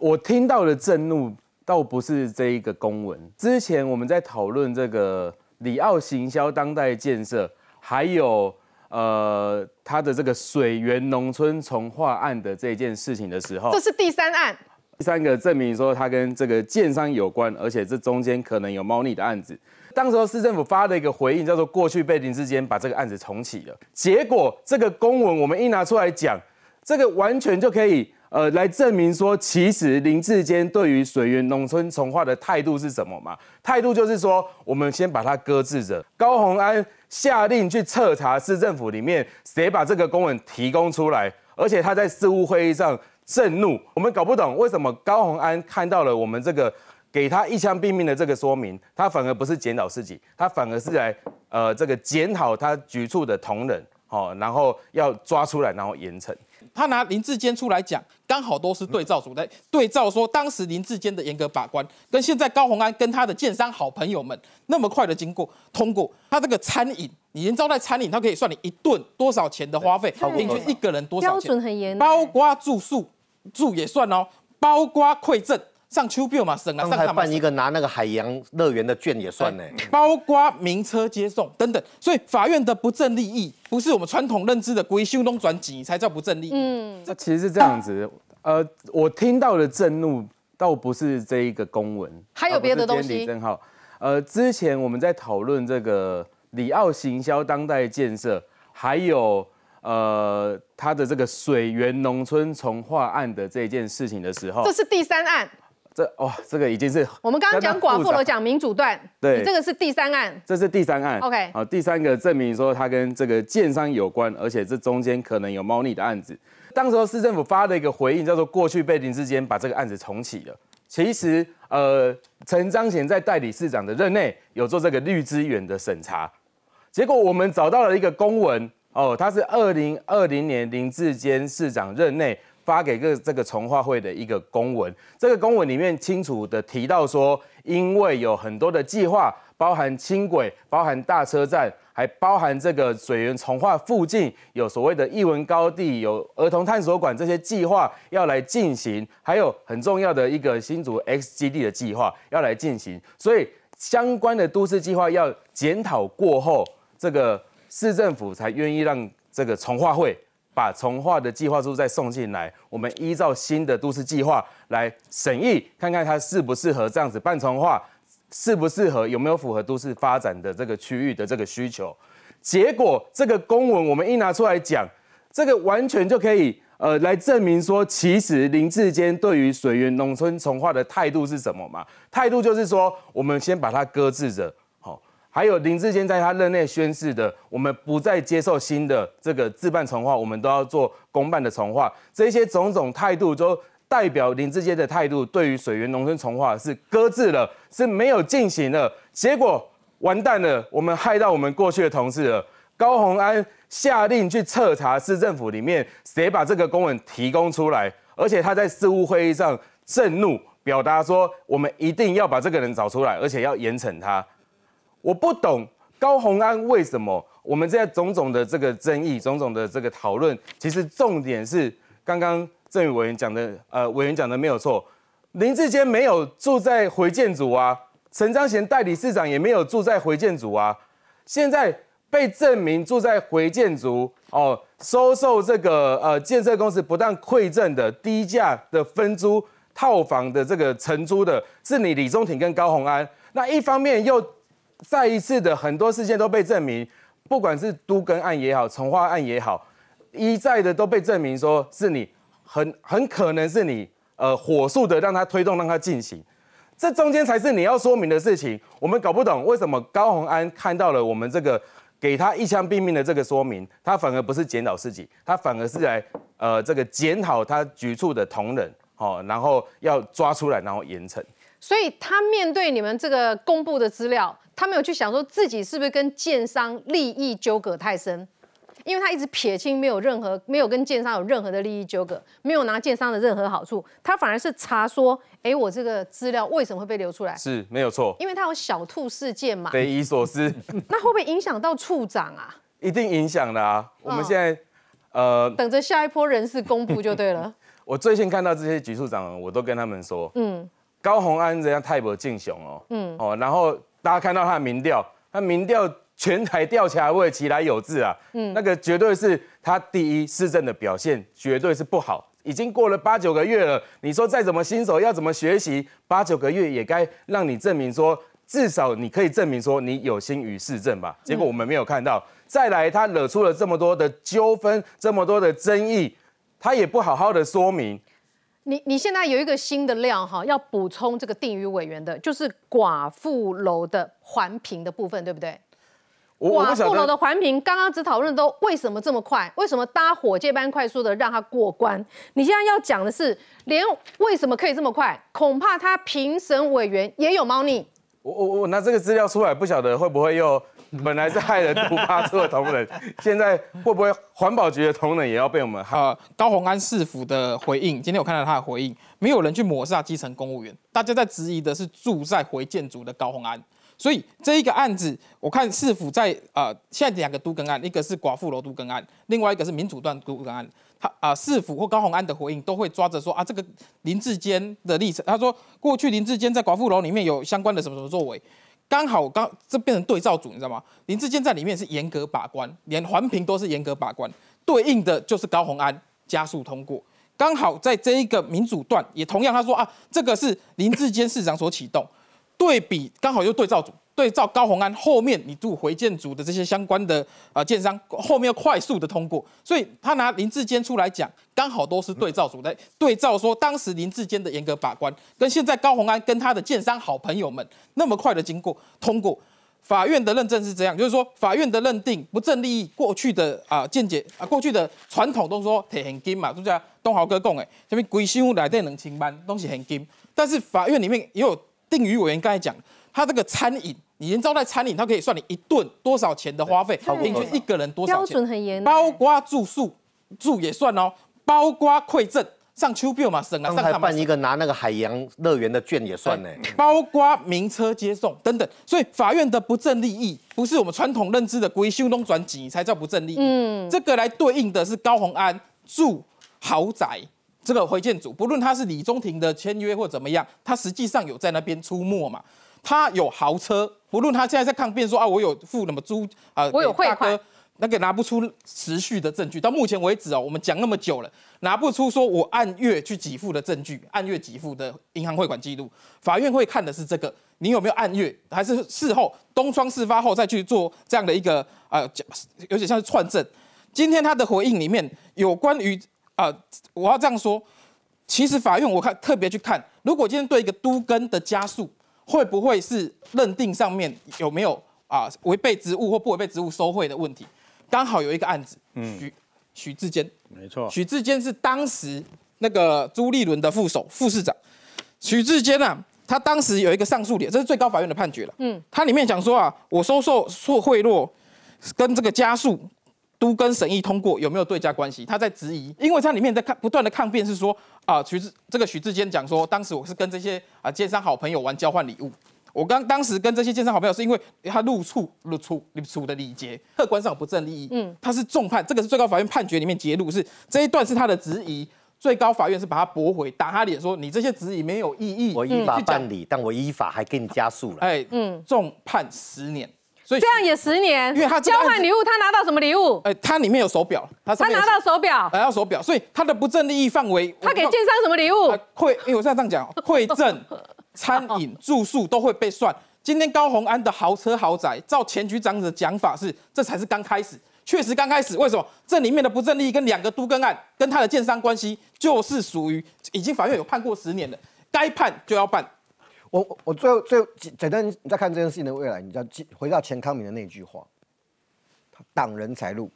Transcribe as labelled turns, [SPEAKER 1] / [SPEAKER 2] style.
[SPEAKER 1] 我听到的震怒倒不是这一个公文。之前我们在讨论这个里奥行销当代建设，还有呃他的这个水源农村重化案的这件事情的时候，这是
[SPEAKER 2] 第三案，
[SPEAKER 1] 第三个证明说他跟这个建商有关，而且这中间可能有猫腻的案子。当时市政府发了一个回应，叫做过去背景之间把这个案子重启了。结果这个公文我们一拿出来讲，这个完全就可以。呃，来证明说，其实林志坚对于水源农村从化的态度是什么嘛？态度就是说，我们先把它搁置着。高宏安下令去彻查市政府里面谁把这个公文提供出来，而且他在事务会议上震怒，我们搞不懂为什么高宏安看到了我们这个给他一枪毙命的这个说明，他反而不是检讨自己，他反而是来呃这个检讨他局处的同仁。好，然后要抓出来，然后严惩。他拿林志坚出来讲，刚好都是对照组的
[SPEAKER 2] 对照，说当时林志坚的严格把关，跟现在高鸿安跟他的剑商好朋友们那么快的经过通过。他这个餐饮，你连招待餐饮，他可以算你一顿多少钱的花费？平均一个人多少钱？标准很严，包瓜住宿住也算哦，包瓜馈赠。上秋票嘛，省啊！刚才办一个拿那个海洋乐园的券也算呢，包括名车接送等等，所以法院的不正利益不是我们传统认知的
[SPEAKER 1] 归新东转籍才叫不正利益。嗯，那其实是这样子，呃，我听到的震怒倒不是这一个公文，还有别的东西。李正浩，呃，之前我们在讨论这个里奥行销当代建设，还有呃他的这个水源农村重化案的这件事情的时候，这是第三案。这哇，这个已经是我们刚刚讲寡妇了，讲
[SPEAKER 2] 民主段，对，这个是第三案，
[SPEAKER 1] 这是第三案，OK，好，第三个证明说他跟这个建商有关，而且这中间可能有猫腻的案子。当时市政府发了一个回应，叫做过去被林志坚把这个案子重启了。其实呃，陈章贤在代理市长的任内有做这个绿资源的审查，结果我们找到了一个公文哦，他是二零二零年林志坚市长任内。发给个这个从化会的一个公文，这个公文里面清楚的提到说，因为有很多的计划，包含轻轨，包含大车站，还包含这个水源从化附近有所谓的艺文高地，有儿童探索馆这些计划要来进行，还有很重要的一个新竹 X 基地的计划要来进行，所以相关的都市计划要检讨过后，这个市政府才愿意让这个从化会。把从化的计划书再送进来，我们依照新的都市计划来审议，看看它适不适合这样子半从化，适不适合有没有符合都市发展的这个区域的这个需求。结果这个公文我们一拿出来讲，这个完全就可以呃来证明说，其实林志坚对于水源农村从化的态度是什么嘛？态度就是说，我们先把它搁置着。还有林志坚在他任内宣誓的，我们不再接受新的这个自办重化，我们都要做公办的重化，这些种种态度，都代表林志坚的态度，对于水源农村重化是搁置了，是没有进行了，结果完蛋了，我们害到我们过去的同事了。高鸿安下令去彻查市政府里面谁把这个公文提供出来，而且他在事务会议上震怒，表达说我们一定要把这个人找出来，而且要严惩他。我不懂高洪安为什么我们在种种的这个争议、种种的这个讨论，其实重点是刚刚郑宇委员讲的，呃，委员讲的没有错，林志坚没有住在回建组啊，陈章贤代理市长也没有住在回建组啊，现在被证明住在回建组哦，收受这个呃建设公司不当馈赠的低价的分租套房的这个承租的，是你李宗廷跟高鸿安，那一方面又。再一次的，很多事件都被证明，不管是都根案也好，从化案也好，一再的都被证明说是你很很可能是你呃火速的让他推动让他进行，这中间才是你要说明的事情。我们搞不懂为什么高宏安看到了我们这个给他一枪毙命的这个说明，他反而不是检讨自己，他反而是来呃这个检讨他局处的同仁哦，然后要抓出来然后严惩。
[SPEAKER 2] 所以他面对你们这个公布的资料。他没有去想说自己是不是跟建商利益纠葛太深，因为他一直撇清没有任何没有跟建商有任何的利益纠葛，没有拿建商的任何好处，他反而是查说：哎，我这个资料为什么会被流出来？
[SPEAKER 1] 是没有错，
[SPEAKER 2] 因为他有小兔事件嘛，匪
[SPEAKER 1] 夷所思。
[SPEAKER 2] 那会不会影响到处长啊？
[SPEAKER 1] 一定影响的啊！我们现在呃，
[SPEAKER 2] 等着下一波人事公布就对了。
[SPEAKER 1] 我最近看到这些局处长，我都跟他们说：嗯，高鸿安、人家太保敬雄哦，嗯哦，然后。大家看到他的民调，他民调全台吊起来，未起来有字啊，嗯，那个绝对是他第一市政的表现，绝对是不好。已经过了八九个月了，你说再怎么新手要怎么学习，八九个月也该让你证明说，至少你可以证明说你有心于市政吧？结果我们没有看到。再来，他惹出了这么多的纠纷，这么多的争议，他也不好好的说明。
[SPEAKER 2] 你你现在有一个新的料哈，要补充这个定语委员的，就是寡妇楼的环评的部分，对不对？寡妇楼的环评，刚刚只讨论都为什么这么快，为什么搭火箭般快速的让它过关？你现在要讲的是，连为什么可以这么快，恐怕他评审委员也有猫腻。
[SPEAKER 1] 我我我拿这个资料出来，不晓得会不会又。本来是害人毒巴叔的同仁，现在会不会环保局
[SPEAKER 2] 的同仁也要被我们？呃，高鸿安市府的回应，今天我看到他的回应，没有人去抹杀基层公务员。大家在质疑的是住在回建组的高鸿安，所以这一个案子，我看市府在呃，现在两个都更案，一个是寡妇楼都更案，另外一个是民主段都更案。他啊，市府或高鸿安的回应都会抓着说啊，这个林志坚的历程，他说过去林志坚在寡妇楼里面有相关的什么什么作为。刚好，刚这变成对照组，你知道吗？林志坚在里面是严格把关，连环评都是严格把关，对应的就是高鸿安加速通过。刚好在这一个民主段，也同样他说啊，这个是林志坚市长所启动，对比刚好又对照组。对照高鸿安后面，你住回建组的这些相关的啊建商，后面快速的通过，所以他拿林志坚出来讲，刚好都是对照组来对照，说当时林志坚的严格把关，跟现在高鸿安跟他的建商好朋友们那么快的经过通过，法院的认证是这样，就是说法院的认定不正利益，过去的啊见解啊过去的传统都说铁很金嘛，就像东豪哥讲，的，什么鬼心屋来电能清班东西很金，但是法院里面也有定于委员刚才讲。他这个餐饮，你连招待餐饮，他可以算你一顿多少钱的花费，平均一个人多少钱？标准很严。包括住宿住也算哦，包括馈赠，上丘比嘛，省啊，刚才办一个拿那个海洋乐园的券也算呢，包括名车接送等等。所以法院的不正利益，不是我们传统认知的归修东转籍才叫不正利益。嗯，这个来对应的是高宏安住豪宅，这个回建组，不论他是李宗庭的签约或怎么样，他实际上有在那边出没嘛。他有豪车，不论他现在在抗辩说啊，我有付什么租啊，我有汇款，那个拿不出持续的证据。到目前为止哦，我们讲那么久了，拿不出说我按月去给付的证据，按月给付的银行汇款记录，法院会看的是这个，你有没有按月，还是事后东窗事发后再去做这样的一个呃，有点像是串证。今天他的回应里面有关于啊，我要这样说，其实法院我看特别去看，如果今天对一个都更的加速。会不会是认定上面有没有啊违背职务或不违背职务收贿的问题？刚好有一个案子，许许志坚，没错，许志坚是当时那个朱立伦的副手、副市长。许志坚呢，他当时有一个上诉点，这是最高法院的判决了。嗯，他里面讲说啊，我收受受贿赂，跟这个家属。都跟审议通过有没有对价关系？他在质疑，因为他里面在看不断的抗辩是说啊，徐志这个徐志坚讲说，当时我是跟这些啊奸商好朋友玩交换礼物。我刚当时跟这些奸商好朋友是因为他入处入处入处的礼节，客观上不正利益。嗯，他是重判，这个是最高法院判决里面揭露是这一段是他的质疑。最高法院是把他驳回，打他脸说你这些质疑没有意义。我依法办理，但我依法还给你加速了。哎，嗯，重判十年。这样也十年，因为交换礼物，他拿到什么礼物？哎，他里面有手表，他他拿到手表，拿到手表，所以他的不正利益范围，他给建商什么礼物？馈，因为我现在这样讲，会 证、餐饮、住宿都会被算。今天高鸿安的豪车豪宅，照前局长的讲法是，这才是刚开始，确实刚开始。为什么这里面的不正利益跟两个都更案跟他的建商关系，就是属于已经法院有判过十年了，该判就要判。我我最后最简单，你再看这件事情的未来，你知道，回
[SPEAKER 1] 到钱康明的那句话，他挡人财路。